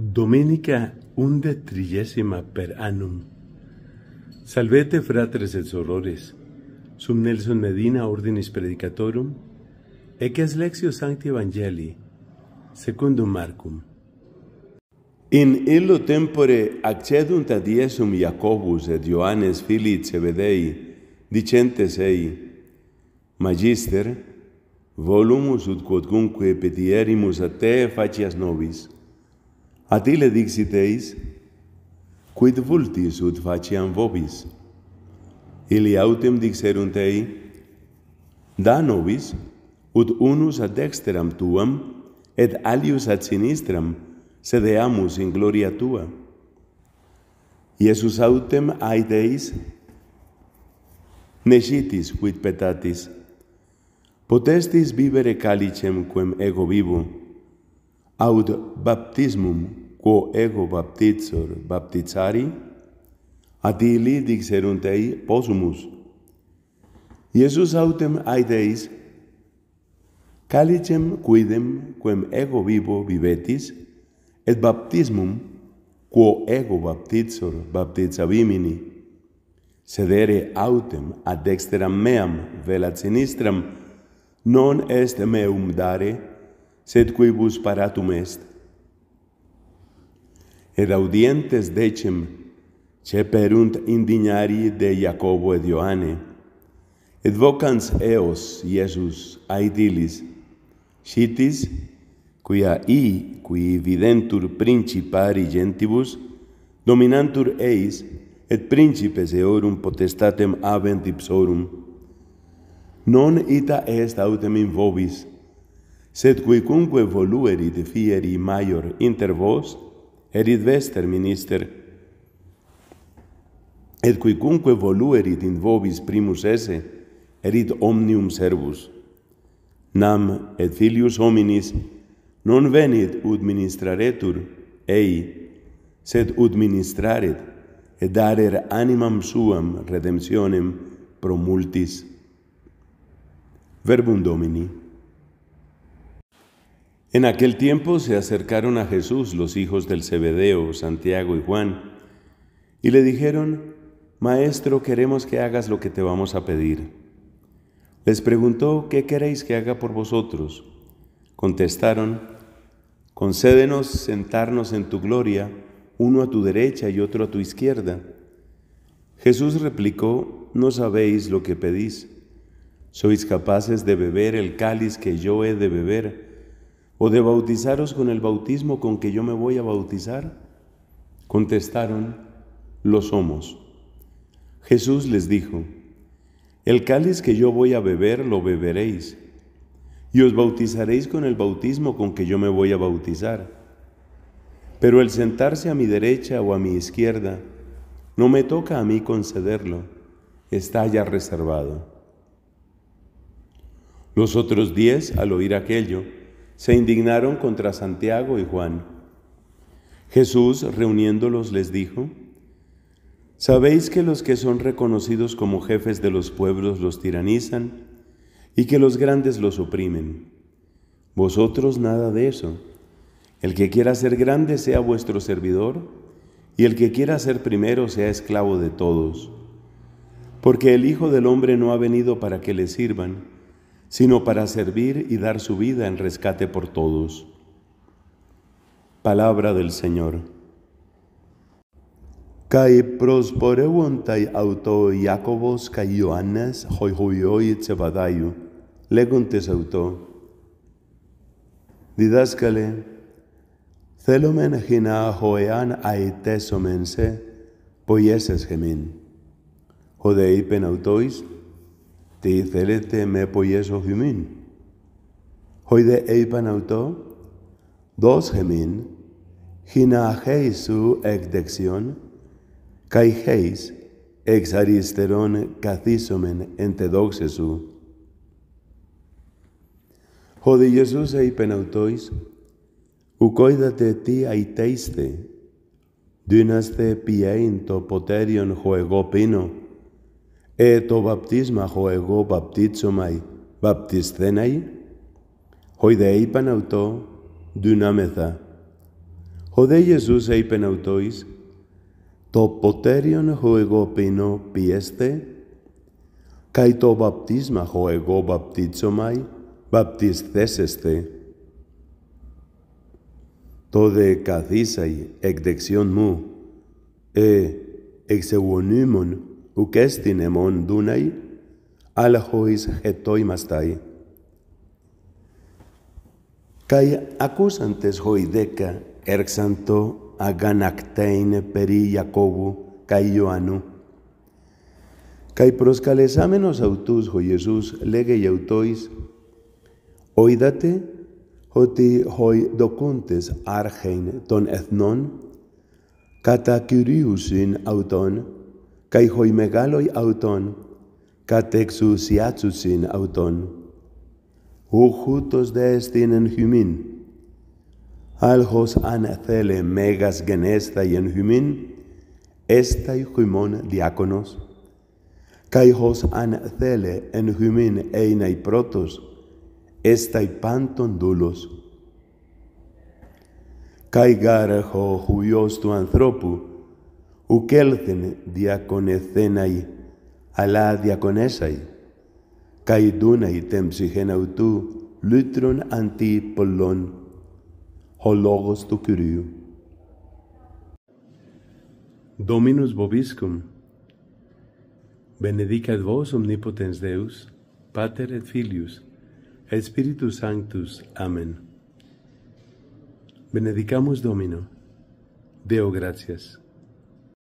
Dominica unde trigesima per annum. Salvete fratres et sorores, sum Nelson Medina ordinis predicatorum, ec es lexio sancti evangelii, secundum marcum. In illo tempore accedunt ad iesum Iacobus et Ioannes fili Cebedei, dicentes ei, Magister, volumus ut quodcunque petierimus a te facias nobis, ad ile dixit eis, quid vultis ut faciam vobis? Ili autem dixerunt ei, da nobis, ut unus ad dexteram tuam, et alius ad sinistram, sedeamus in gloria tua. Iesus autem aid eis, necitis quid petatis, potestis vivere calicem quem ego vivo, aut baptismum quo ego baptizor baptizari ad illi dixerunt ei possumus Iesus autem aideis calicem quidem quem ego vivo vivetis et baptismum quo ego baptizor baptizavimini sedere autem ad dexteram meam velat sinistram non est meum dare sed quibus paratum est et audientes decem, ceperunt indignari de Jacobo et Ioane, et vocans eos, Iesus, aedilis, sitis, quia i, qui videntur principari gentibus, dominantur eis, et principes eorum potestatem habent ipsorum, non ita est autem in vobis, sed quicunque voluerit fieri maior inter vos, erit vester minister et quicunque voluerit in vobis primus esse erit omnium servus nam et filius hominis non venit ut ministraretur ei sed ut ministraret et darer animam suam redemptionem pro multis verbum domini En aquel tiempo se acercaron a Jesús los hijos del Zebedeo, Santiago y Juan, y le dijeron, Maestro, queremos que hagas lo que te vamos a pedir. Les preguntó, ¿qué queréis que haga por vosotros? Contestaron, Concédenos sentarnos en tu gloria, uno a tu derecha y otro a tu izquierda. Jesús replicó, No sabéis lo que pedís. ¿Sois capaces de beber el cáliz que yo he de beber? o de bautizaros con el bautismo con que yo me voy a bautizar? Contestaron, lo somos. Jesús les dijo, el cáliz que yo voy a beber lo beberéis, y os bautizaréis con el bautismo con que yo me voy a bautizar. Pero el sentarse a mi derecha o a mi izquierda, no me toca a mí concederlo, está ya reservado. Los otros diez, al oír aquello, se indignaron contra Santiago y Juan. Jesús, reuniéndolos, les dijo, ¿Sabéis que los que son reconocidos como jefes de los pueblos los tiranizan y que los grandes los oprimen? Vosotros nada de eso. El que quiera ser grande sea vuestro servidor y el que quiera ser primero sea esclavo de todos. Porque el Hijo del Hombre no ha venido para que le sirvan, sino para servir y dar su vida en rescate por todos. Palabra del Señor. Kai prosporeuntai auto Jacobos kai Ioannes hoi hoioi tsevadaiu, legontes auto. Διδάσκαλε, θέλομεν χινά χοεάν αητέσομεν σε, ποιέσες χεμήν. Ο δε είπεν αυτοίς, Τι θέλετε με απογέσοχημήν. δε είπαν αυτό, δώσχε μην, χέι σου εκ δεξιών, χεῖς εξ αριστερών καθίσομεν εν τε δόξε σου. Χωδι Ιησούς είπεν αυτοίς, ουκόιδατε τι αιτέιστε, δύναστε πιέιν το ποτέριον χω εγώ πίνω, ε το βαπτίσμαχο εγώ βαπτίτσομαι βαπτισθέναι, χοι δε είπαν αυτό, δυνάμεθα. Ο δε Ιησούς είπεν αυτοίς, το ποτέριον χω εγώ πίνω πιέστε, καί το βαπτίσμα χω εγώ βαπτίτσομαι, βαπτισθέσεστε. Το δε καθίσαι εκ δεξιών μου, ε εξεγονίμων ουκ έστειν εμόν δούναι, αλλά χωρίς χετό ημαστάι. Καί ακούσαν τες χωριδέκα, έρξαν το αγανακτέιν περί Ιακώβου καί Ιωαννού. Καί προσκαλεσάμενος αυτούς ο Ιησούς λέγε γεωτόης, «Οίδατε ότι οι δοκούντες άρχεν των εθνών κατά κυρίουσιν αυτών καί χοί μεγάλοι αυτον, κατεξουσιάτσουσιν αυτον. ούχουτος δε στην εν Άλχος αν θέλε μέγας γενέσθαι εν έστα η χυμόν διάκονος. καί Καϊχός αν θέλε εν χυμήν έιναι πρώτος, η πάντων δούλος. Καϊ γάρεχο χουλιός του ανθρώπου, Ουκ έλθεν διακονεθέναι, αλλά διακονέσαι. Καηδούναι τεν ψυχέν αυτού, λύτρων αντί πολλών. Ο λόγος του Κυρίου. Dominus vobiscum. Benedicat vos omnipotens Deus, Pater et Filius, et Spiritus Sanctus. Amen. Benedicamus Domino. Δέο gracias.